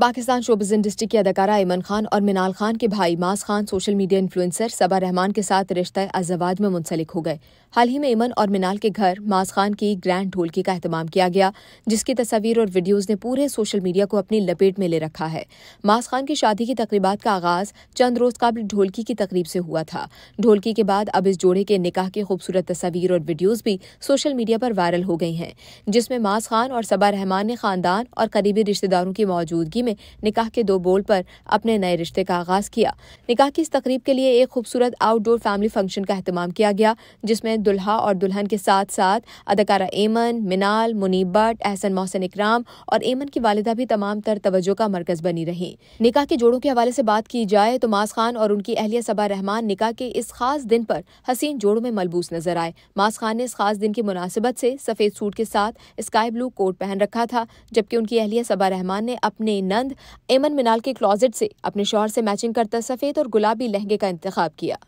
Pakistan showbiz industry के अदाकारा ऐमन खान और मिनाल खान के भाई Mas Khan social media influencer Saba Rahman के साथ रिश्ते अजवाज में मुंसलिक हो गए हाल ही में ऐमन और मिनाल के घर मास खान की ग्रैंड ढोलकी का अहतमाम किया गया जिसकी तस्वीर और वीडियोस ने पूरे सोशल मीडिया को अपनी लपेट में ले रखा है मास खान की शादी की तकरीबा का आगाज चंद रोज काबिल ढोलकी की तकरीब से हुआ था ढोलकी के बाद अब इस जोड़े के निकाह की खूबसूरत तस्वीर और वीडियोज भी सोशल मीडिया पर वायरल हो गई है जिसमें मास खान और सबा रहमान ने खानदान और करीबी रिश्तेदारों की मौजूदगी में निकाह के दो बोल पर अपने नए रिश्ते का आगाज किया निकाह की इस तकरीब के लिए एक खूबसूरत आउटडोर फैमिली फंक्शन का अहतमाम किया गया जिसमें दुल्हा और दुल्हन के साथ साथ अदाकारा एमन मिनाल मुनीब भट्ट एहसन मोहसिन इकराम और एमन की वालदा भी तमाम तर तवज्जो का मरकज बनी रही निकाह के जोड़ों के हवाले से बात की जाए तो मास खान और उनकी अहलिया सबा रहमान निकाह के इस खास दिन पर हसीन जोड़ों में मलबूस नजर आए मास खान ने इस खास दिन की मुनासिबत से सफेद सूट के साथ स्काई ब्लू कोट पहन रखा था जबकि उनकी अहलिया सबा रहमान ने अपने न नंद एमन मिनाल के क्लॉजेट से अपने शोहर से मैचिंग करता सफ़ेद और गुलाबी लहंगे का इंतजाम किया